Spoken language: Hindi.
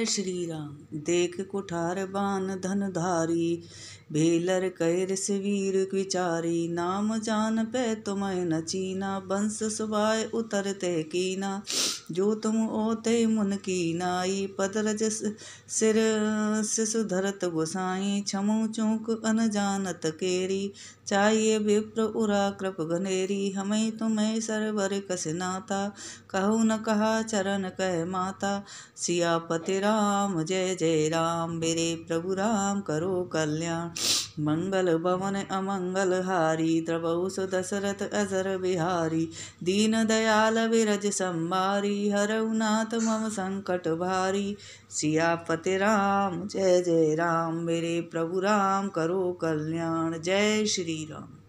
जय श्री राम देख कुठार बान धन धारी भेलर कैर वीर विचारी नाम जान पै तुम नचीना बंस सुबाय उतरते कीना जो तुम ओते मुनकी नाई पदरज सिर सिसुधरत गुसाई छमो चूक अनजानत केरी चाहिए विप्र उरा कृप घनेरी हमें तुम्हें सरवर कस नाता कहु न कहा चरण कह माता सियापति राम जय जय राम मेरे प्रभु राम करो कल्याण मंगल भवन अमंगल हारी त्रबहुस दशरथ अजर बिहारी दीन दयाल विरज संभारी हरउनाथ मम संकट भारी सियापति राम जय जय राम मेरे प्रभु राम करो कल्याण जय श्री राम